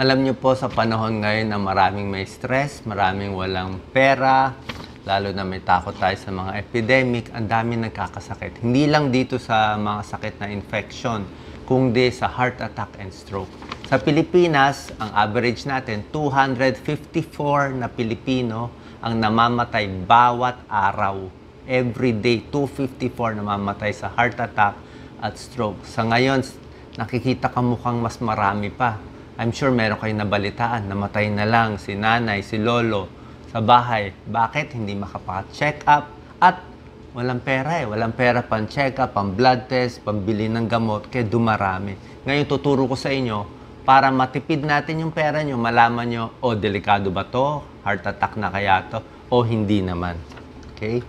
Alam nyo po sa panahon ngayon na maraming may stress, maraming walang pera, lalo na may takot tayo sa mga epidemic, ang dami nagkakasakit. Hindi lang dito sa mga sakit na infection, kundi sa heart attack and stroke. Sa Pilipinas, ang average natin, 254 na Pilipino ang namamatay bawat araw. Every day, 254 namamatay sa heart attack at stroke. Sa ngayon, nakikita ka mukhang mas marami pa I'm sure meron kayong nabalitaan, namatay na lang si nanay, si lolo sa bahay. Bakit hindi makapag-check up? At walang pera eh. Walang pera pang check up, pang blood test, pambili ng gamot, kaya dumarami. Ngayon tuturo ko sa inyo para matipid natin yung pera nyo, malaman nyo, o oh, delikado ba to? Heart attack na kaya to? O oh, hindi naman. Okay?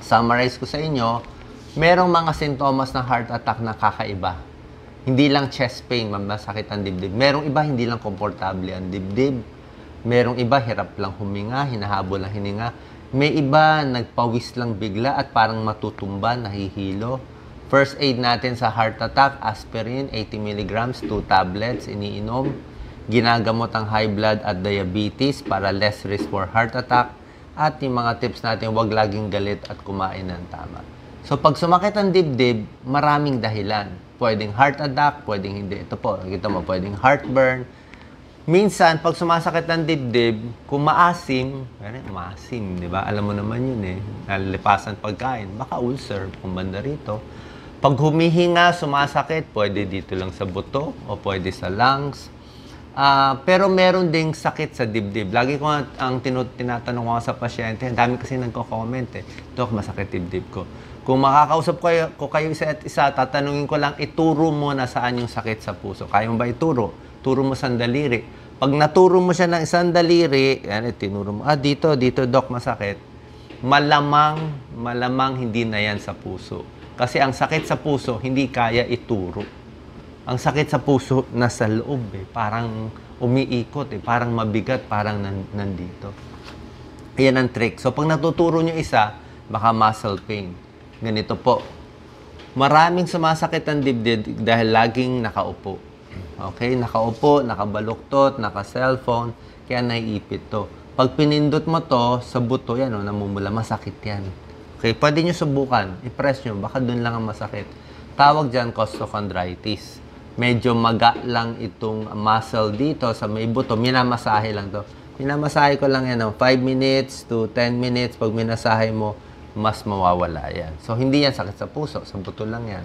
Summarize ko sa inyo, merong mga sintomas ng heart attack na kakaiba hindi lang chest pain, masakit ang dibdib. Merong iba, hindi lang komportable ang dibdib. Merong iba, hirap lang huminga, hinahabol ang hininga. May iba, nagpawis lang bigla at parang matutumba, nahihilo. First aid natin sa heart attack, aspirin, 80 mg, 2 tablets, iniinom. Ginagamot ang high blood at diabetes para less risk for heart attack. At yung mga tips natin, huwag laging galit at kumain ng tama. So pag sumakit ang dibdib, maraming dahilan. Pwedeng heart attack, pwedeng hindi. Ito po, nakita mo, pwedeng heartburn. Minsan, pag sumasakit ng dibdib, kung maasim, kaya ano, maasim, di ba? Alam mo naman yun eh, nalilipasan pagkain, baka ulcer, kung banda rito. Pag humihinga, sumasakit, pwede dito lang sa buto o pwede sa lungs Uh, pero meron ding sakit sa dibdib. Lagi ko ang tinatanong ko sa pasyente, ang dami kasi nagko-comment eh, Dok, masakit dibdib ko. Kung makakausap ko kayo, ko kayo isa at isa, tatanungin ko lang, ituro mo na saan yung sakit sa puso. Kaya mo ba ituro? Turo mo sa daliri. Pag naturo mo siya ng isang daliri, yan, itinuro eh, mo, ah, dito, dito, Dok, masakit. Malamang, malamang hindi na yan sa puso. Kasi ang sakit sa puso, hindi kaya ituro ang sakit sa puso na sa loob eh. Parang umiikot eh. Parang mabigat, parang nan- nandito. Ayan ang trick. So pag natuturo nyo isa, baka muscle pain. Ganito po. Maraming sumasakit ang dibdib dahil laging nakaupo. Okay? Nakaupo, nakabaluktot, naka-cellphone, kaya naiipit to. Pag pinindot mo to, sa buto yan, oh, namumula, masakit yan. Okay, pwede nyo subukan. I-press nyo, baka dun lang ang masakit. Tawag dyan costochondritis medyo maga lang itong muscle dito sa may buto. Minamasahe lang to. Minamasahe ko lang yan ng 5 minutes to 10 minutes. Pag minasahe mo, mas mawawala yan. So, hindi yan sakit sa puso. Sa buto lang yan.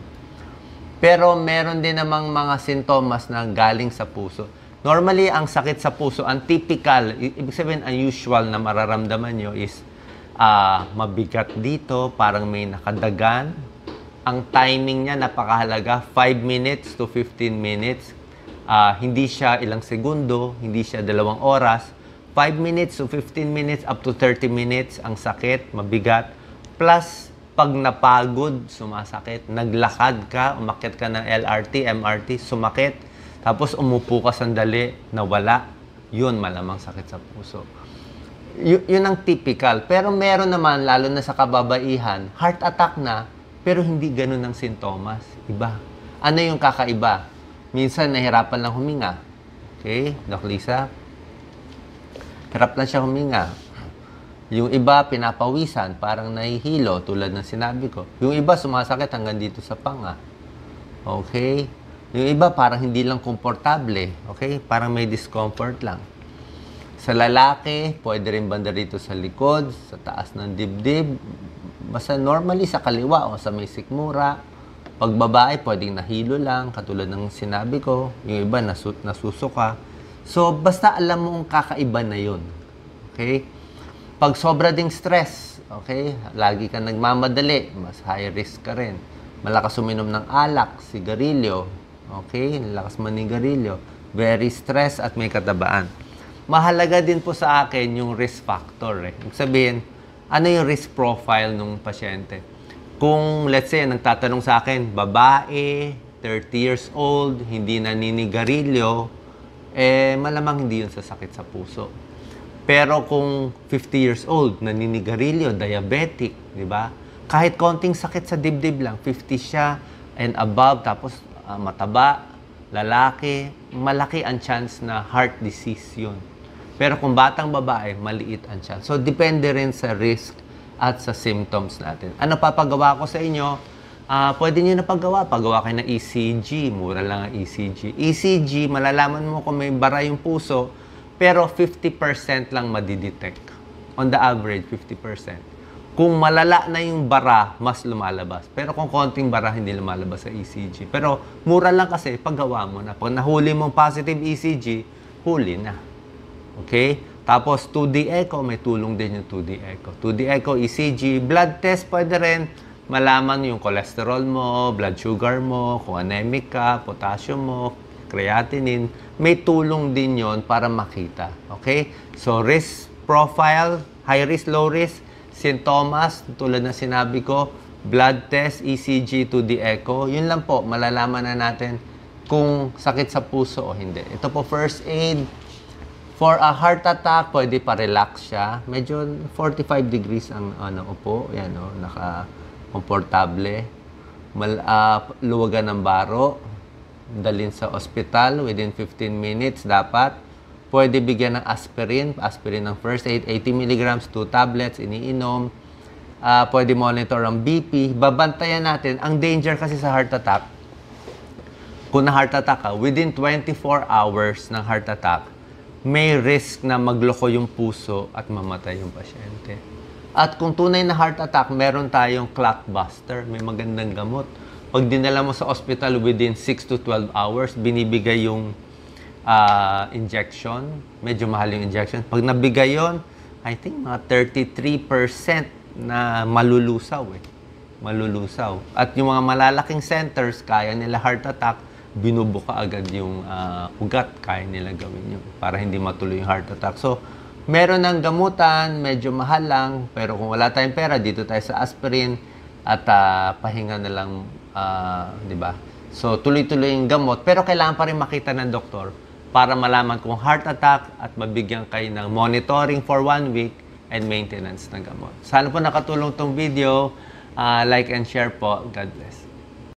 Pero meron din namang mga sintomas na galing sa puso. Normally, ang sakit sa puso, ang typical, ibig sabihin unusual na mararamdaman nyo is uh, mabigat dito, parang may nakadagan, ang timing niya napakahalaga, 5 minutes to 15 minutes. Uh, hindi siya ilang segundo, hindi siya dalawang oras. 5 minutes to 15 minutes up to 30 minutes ang sakit, mabigat. Plus, pag napagod, sumasakit. Naglakad ka, umakit ka ng LRT, MRT, sumakit. Tapos umupo ka sandali, nawala. Yun, malamang sakit sa puso. Y- yun ang typical. Pero meron naman, lalo na sa kababaihan, heart attack na, pero hindi ganun ang sintomas. Iba. Ano yung kakaiba? Minsan, nahirapan lang huminga. Okay? Doc Lisa? Hirap lang siya huminga. Yung iba, pinapawisan, parang nahihilo, tulad ng sinabi ko. Yung iba, sumasakit hanggang dito sa panga. Okay? Yung iba, parang hindi lang komportable. Okay? Parang may discomfort lang. Sa lalaki, pwede rin banda rito sa likod, sa taas ng dibdib, Basta normally sa kaliwa o sa may sikmura. Pag babae, pwedeng nahilo lang, katulad ng sinabi ko. Yung iba, nasu nasusuka. So, basta alam mo ang kakaiba na yun. Okay? Pag sobra ding stress, okay? Lagi ka nagmamadali, mas high risk ka rin. Malakas uminom ng alak, sigarilyo, okay? Lakas manigarilyo. Very stress at may katabaan. Mahalaga din po sa akin yung risk factor. Eh. Sabihin, ano yung risk profile ng pasyente. Kung let's say, nagtatanong sa akin, babae, 30 years old, hindi naninigarilyo, eh malamang hindi yun sa sakit sa puso. Pero kung 50 years old, naninigarilyo, diabetic, di ba? Kahit konting sakit sa dibdib lang, 50 siya and above, tapos uh, mataba, lalaki, malaki ang chance na heart disease yun. Pero kung batang babae, maliit ang chance. So, depende rin sa risk at sa symptoms natin. Ano papagawa ko sa inyo? Uh, pwede nyo na paggawa. Pagawa kayo ng ECG. Mura lang ang ECG. ECG, malalaman mo kung may bara yung puso, pero 50% lang madidetect. On the average, 50%. Kung malala na yung bara, mas lumalabas. Pero kung konting bara, hindi lumalabas sa ECG. Pero mura lang kasi, paggawa mo na. Pag nahuli mong positive ECG, huli na. Okay? Tapos 2D echo, may tulong din yung 2D echo. 2D echo, ECG, blood test pwede rin. Malaman yung cholesterol mo, blood sugar mo, kung anemic ka, potassium mo, creatinine. May tulong din yon para makita. Okay? So risk profile, high risk, low risk, sintomas, tulad na sinabi ko, blood test, ECG, 2D echo. Yun lang po, malalaman na natin kung sakit sa puso o hindi. Ito po first aid, For a heart attack, pwede pa-relax siya. Medyo 45 degrees ang ano, upo. Yan, no? Oh, naka comfortable Mal, uh, luwagan ng baro. Dalin sa ospital within 15 minutes dapat. Pwede bigyan ng aspirin. Aspirin ng first aid. 80 mg, 2 tablets, iniinom. Uh, pwede monitor ang BP. Babantayan natin. Ang danger kasi sa heart attack, kung na-heart attack ka, within 24 hours ng heart attack, may risk na magloko yung puso at mamatay yung pasyente. At kung tunay na heart attack, meron tayong clot buster, may magandang gamot. Pag dinala mo sa hospital within 6 to 12 hours, binibigay yung uh, injection. Medyo mahal yung injection. Pag nabigay yon, I think mga 33% na malulusaw eh. Malulusaw. At yung mga malalaking centers, kaya nila heart attack, binubuka agad yung uh, ugat, kaya nila gawin yun para hindi matuloy yung heart attack. So, meron ng gamutan, medyo mahal lang, pero kung wala tayong pera, dito tayo sa aspirin at uh, pahinga na lang, uh, di ba? So, tuloy-tuloy yung gamot, pero kailangan pa rin makita ng doktor para malaman kung heart attack at mabigyan kayo ng monitoring for one week and maintenance ng gamot. Sana po nakatulong tong video. Uh, like and share po. God bless.